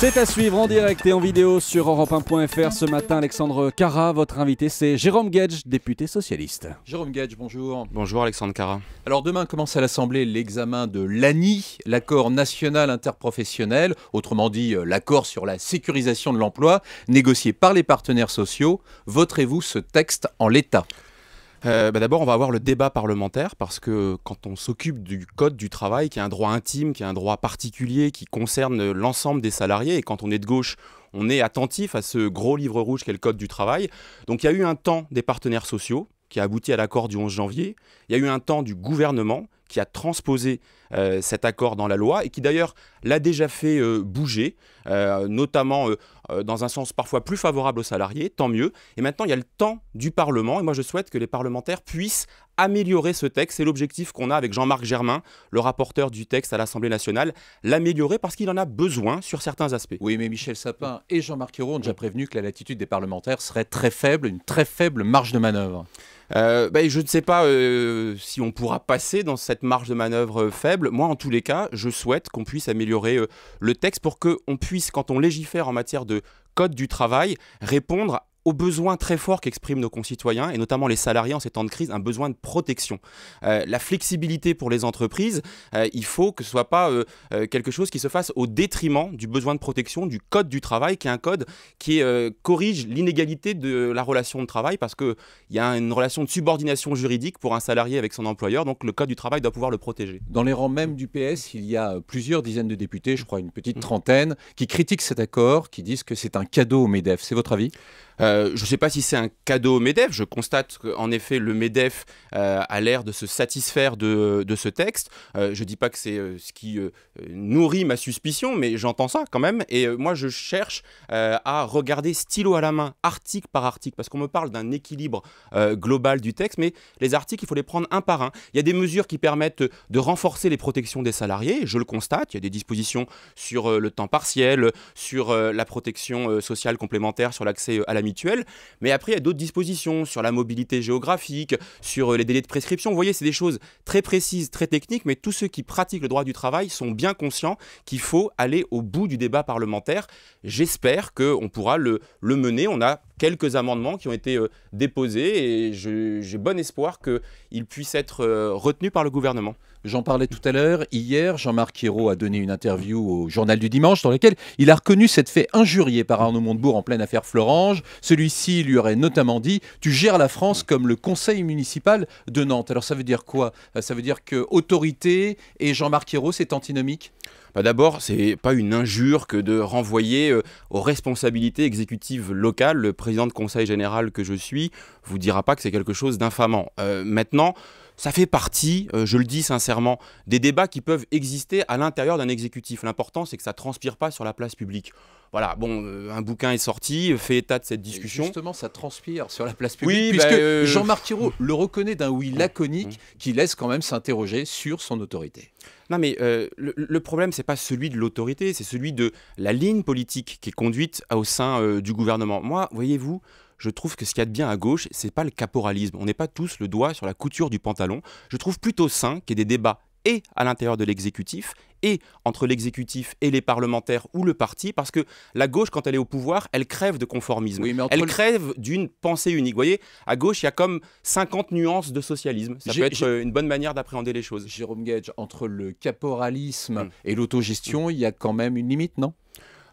C'est à suivre en direct et en vidéo sur europe1.fr. Ce matin, Alexandre Cara, votre invité, c'est Jérôme Gage, député socialiste. Jérôme Gage, bonjour. Bonjour Alexandre Cara. Alors demain commence à l'Assemblée l'examen de l'ANI, l'accord national interprofessionnel, autrement dit euh, l'accord sur la sécurisation de l'emploi, négocié par les partenaires sociaux. Voterez-vous ce texte en l'état euh, bah, d'abord, on va avoir le débat parlementaire parce que quand on s'occupe du code du travail, qui est un droit intime, qui est un droit particulier, qui concerne l'ensemble des salariés, et quand on est de gauche, on est attentif à ce gros livre rouge qu'est le code du travail. Donc il y a eu un temps des partenaires sociaux qui a abouti à l'accord du 11 janvier. Il y a eu un temps du gouvernement qui a transposé euh, cet accord dans la loi et qui d'ailleurs l'a déjà fait euh, bouger, euh, notamment dans un sens parfois plus favorable aux salariés, tant mieux. Et maintenant, il y a le temps du Parlement et moi je souhaite que les parlementaires puissent améliorer ce texte. C'est l'objectif qu'on a avec Jean-Marc Germain, le rapporteur du texte à l'Assemblée nationale, l'améliorer parce qu'il en a besoin sur certains aspects. Oui, mais Michel Sapin et Jean-Marc Ayrault ont déjà prévenu que la latitude des parlementaires serait très faible, une très faible marge de manœuvre. Euh, ben, je ne sais pas euh, si on pourra passer dans cette marge de manœuvre euh, faible. Moi, en tous les cas, je souhaite qu'on puisse améliorer le texte pour qu'on puisse, quand on légifère en matière de code du travail, répondre à besoin très fort qu'expriment nos concitoyens, et notamment les salariés en ces temps de crise, un besoin de protection. Euh, la flexibilité pour les entreprises, euh, il faut que ce soit pas euh, quelque chose qui se fasse au détriment du besoin de protection du code du travail, qui est un code qui corrige l'inégalité de la relation de travail, parce qu'il y a une relation de subordination juridique pour un salarié avec son employeur, donc le code du travail doit pouvoir le protéger. Dans les rangs même du PS, il y a plusieurs dizaines de députés, je crois une petite trentaine, qui critiquent cet accord, qui disent que c'est un cadeau au MEDEF. C'est votre avis euh, je ne sais pas si c'est un cadeau au MEDEF. Je constate qu'en effet, le MEDEF euh, a l'air de se satisfaire de, ce texte. Euh, je ne dis pas que c'est ce qui nourrit ma suspicion, mais j'entends ça quand même. Et moi, je cherche à regarder stylo à la main, article par article, parce qu'on me parle d'un équilibre global du texte, mais les articles, il faut les prendre un par un. Il y a des mesures qui permettent de renforcer les protections des salariés, je le constate. Il y a des dispositions sur le temps partiel, sur la protection sociale complémentaire, sur l'accès à la mais après, il y a d'autres dispositions sur la mobilité géographique, sur euh, les délais de prescription. Vous voyez, c'est des choses très précises, très techniques, mais tous ceux qui pratiquent le droit du travail sont bien conscients qu'il faut aller au bout du débat parlementaire. J'espère qu'on pourra le, le mener. On a quelques amendements qui ont été euh, déposés et j'ai bon espoir qu'ils puissent être euh, retenus par le gouvernement. J'en parlais tout à l'heure. Hier, Jean-Marc Hiro a donné une interview au Journal du Dimanche dans laquelle il a reconnu cette fait injurier par Arnaud Montebourg en pleine affaire Florange. Celui-ci lui aurait notamment dit Tu gères la France comme le conseil municipal de Nantes. Alors ça veut dire quoi Ça veut dire que autorité et Jean-Marc Hiro, c'est antinomique bah D'abord, c'est pas une injure que de renvoyer euh, aux responsabilités exécutives locales. Le président de conseil général que je suis vous dira pas que c'est quelque chose d'infamant. Euh, maintenant, ça fait partie, euh, je le dis sincèrement, des débats qui peuvent exister à l'intérieur d'un exécutif. L'important, c'est que ça transpire pas sur la place publique. Voilà, bon, euh, un bouquin est sorti, fait état de cette discussion. justement, ça transpire sur la place publique, oui, bah, puisque euh, Jean-Marc le reconnaît d'un oui laconique qui laisse quand même s'interroger sur son autorité. Non, mais le, problème, problème, n'est pas celui de l'autorité, c'est celui de la ligne politique qui est conduite au sein du gouvernement. Moi, voyez-vous, je trouve que ce qu'il y a de bien à gauche, c'est pas le caporalisme. On n'est pas tous le doigt sur la couture du pantalon. Je trouve plutôt sain qu'il y ait des débats et à l'intérieur de l'exécutif et entre l'exécutif et les parlementaires ou le parti, parce que la gauche, quand elle est au pouvoir, elle crève de conformisme. elle crève d'une pensée unique. Vous voyez, à gauche, il y a comme 50 nuances de socialisme. Ça peut être euh, une bonne manière d'appréhender les choses. Jérôme Gage, entre le caporalisme hum. et l'autogestion, il y a quand même une limite, non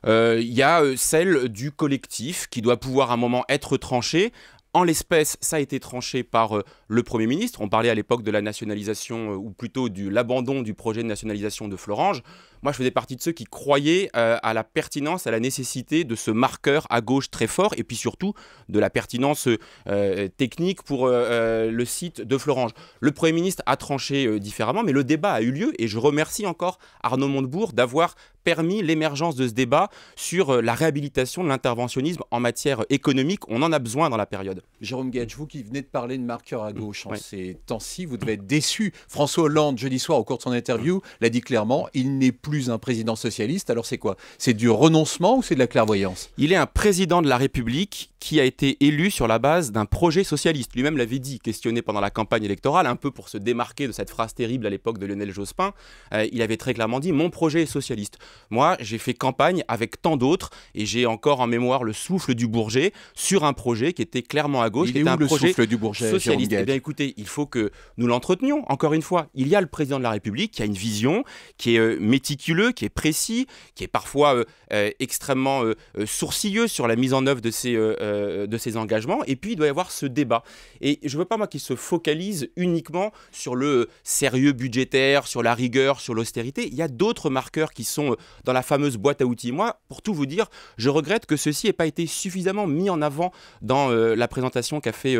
euh, il y a euh, celle du collectif qui doit pouvoir à un moment être tranchée. En l'espèce, ça a été tranché par euh, le Premier ministre. On parlait à l'époque de la nationalisation, ou plutôt de l'abandon du projet de nationalisation de Florange moi je faisais partie de ceux qui croyaient euh, à la pertinence, à la nécessité de ce marqueur à gauche très fort, et puis surtout de la pertinence euh, technique pour euh, le site de Florange. Le Premier ministre a tranché différemment, mais le débat a eu lieu, et je remercie encore Arnaud Montebourg d'avoir permis l'émergence de ce débat sur la réhabilitation de l'interventionnisme en matière économique. On en a besoin dans la période. Jérôme Gage, vous qui venez de parler de marqueur à gauche en ces temps-ci, vous devez être déçu. François Hollande, jeudi soir, au cours de son interview, l'a dit clairement, il n'est plus un président socialiste, alors c'est quoi C'est du renoncement ou c'est de la clairvoyance Il est un président de la République qui a été élu sur la base d'un projet socialiste. Lui-même l'avait dit, questionné pendant la campagne électorale, un peu pour se démarquer de cette phrase terrible à l'époque de Lionel Jospin. Euh, il avait très clairement dit Mon projet est socialiste. Moi, j'ai fait campagne avec tant d'autres et j'ai encore en mémoire le souffle du Bourget sur un projet qui était clairement à gauche, qui était un projet souffle du Bourget, socialiste. Eh bien, écoutez, il faut que nous l'entretenions. Encore une fois, il y a le président de la République qui a une vision qui est euh, qui est précis, qui est parfois euh, euh, extrêmement euh, sourcilleux sur la mise en œuvre de ces de ses engagements. Et puis, il doit y avoir ce débat. Et je ne veux pas, moi, qu'il se focalise uniquement sur le sérieux budgétaire, sur la rigueur, sur l'austérité. Il y a d'autres marqueurs qui sont dans la fameuse boîte à outils. Moi, pour tout vous dire, je regrette que ceci n'ait pas été suffisamment mis en avant dans la présentation qu'a fait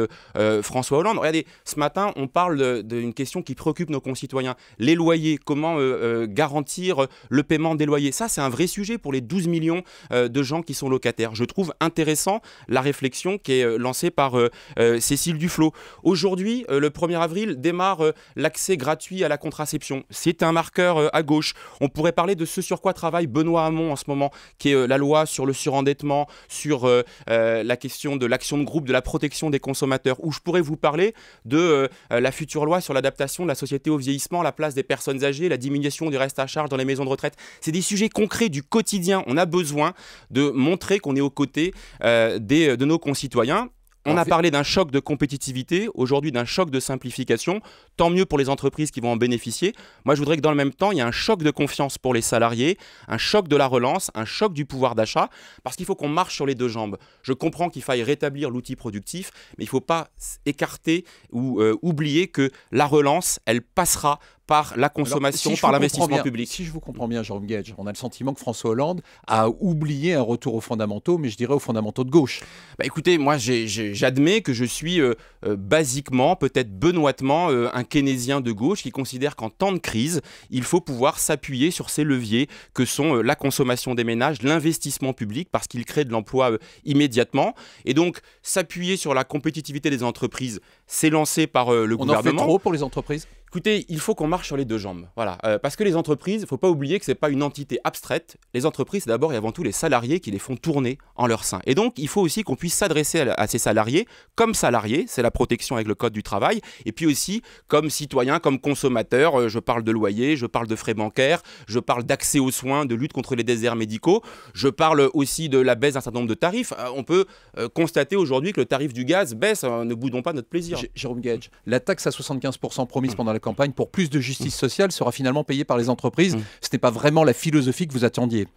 François Hollande. Regardez, ce matin, on parle d'une question qui préoccupe nos concitoyens. Les loyers, comment garantir le paiement des loyers. Ça, c'est un vrai sujet pour les 12 millions euh, de gens qui sont locataires. Je trouve intéressant la réflexion qui est euh, lancée par euh, Cécile Duflot. Aujourd'hui, le 1er avril, démarre l'accès gratuit à la contraception. C'est un marqueur à gauche. On pourrait parler de ce sur quoi travaille Benoît Hamon en ce moment, qui est la loi sur le surendettement, sur la question de l'action de groupe, de la protection des consommateurs, où je pourrais vous parler de la future loi sur l'adaptation de la société au vieillissement, la place des personnes âgées, la diminution du reste à charge dans les maisons de retraite. C'est des sujets concrets du quotidien. On a besoin de montrer qu'on est aux côtés euh, des, de nos concitoyens. On a parlé d'un choc de compétitivité, aujourd'hui d'un choc de simplification. Tant mieux pour les entreprises qui vont en bénéficier. Moi, je voudrais que dans le même temps, il y ait un choc de confiance pour les salariés, un choc de la relance, un choc du pouvoir d'achat, parce qu'il faut qu'on marche sur les deux jambes. Je comprends qu'il faille rétablir l'outil productif, mais il ne faut pas écarter ou euh, oublier que la relance, elle passera par la consommation, par l'investissement public. Si je vous comprends bien, Jérôme Gage, on a le sentiment que François Hollande a oublié un retour aux fondamentaux, mais je dirais aux fondamentaux de gauche. Bah écoutez, moi j'admets que je suis euh, euh, basiquement, peut-être benoîtement, euh, un keynésien de gauche qui considère qu'en temps de crise, il faut pouvoir s'appuyer sur ces leviers que sont la consommation des ménages, l'investissement public, parce qu'il crée de l'emploi immédiatement. Et donc s'appuyer sur la compétitivité des entreprises, c'est lancé par le gouvernement. On en fait trop pour les entreprises Écoutez, il faut qu'on marche sur les deux jambes. Voilà. Euh, parce que les entreprises, il ne faut pas oublier que ce n'est pas une entité abstraite. Les entreprises, c'est d'abord et avant tout les salariés qui les font tourner en leur sein. Et donc, il faut aussi qu'on puisse s'adresser à, ces salariés comme salariés, c'est la protection avec le Code du travail, et puis aussi comme citoyens, comme consommateurs. Euh, je parle de loyer, je parle de frais bancaires, je parle d'accès aux soins, de lutte contre les déserts médicaux, je parle aussi de la baisse d'un certain nombre de tarifs. Euh, on peut constater aujourd'hui que le tarif du gaz baisse, ne boudons pas notre plaisir. Jérôme Gage, la taxe à 75% promise hum. pendant la campagne pour plus de justice mm. sociale sera finalement payée par les entreprises. Mm. Ce n'est pas vraiment la philosophie que vous attendiez.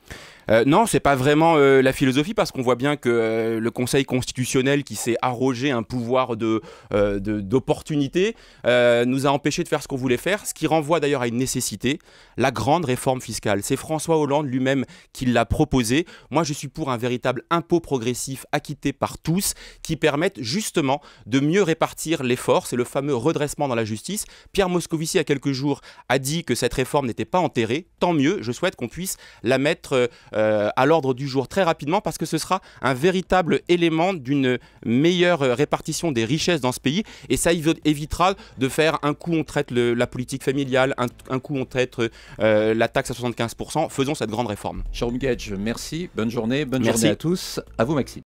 Euh, non, c'est pas vraiment euh, la philosophie parce qu'on voit bien que euh, le Conseil constitutionnel qui s'est arrogé un pouvoir de euh, d'opportunité nous a empêchés de faire ce qu'on voulait faire, ce qui renvoie d'ailleurs à une nécessité, la grande réforme fiscale. C'est François Hollande lui-même qui l'a proposé. Moi, je suis pour un véritable impôt progressif acquitté par tous qui permette justement de mieux répartir l'effort. C'est le fameux redressement dans la justice. Pierre Moscovici, il y a quelques jours, a dit que cette réforme n'était pas enterrée, tant mieux. Je souhaite qu'on puisse la mettre euh, à l'ordre du jour très rapidement parce que ce sera un véritable élément d'une meilleure répartition des richesses dans ce pays et ça évitera de faire un coup on traite la politique familiale, un, coup on traite euh, la taxe à 75%. Faisons cette grande réforme. Jérôme Gage, merci. Bonne journée. Bonne journée à tous. À vous, Maxime.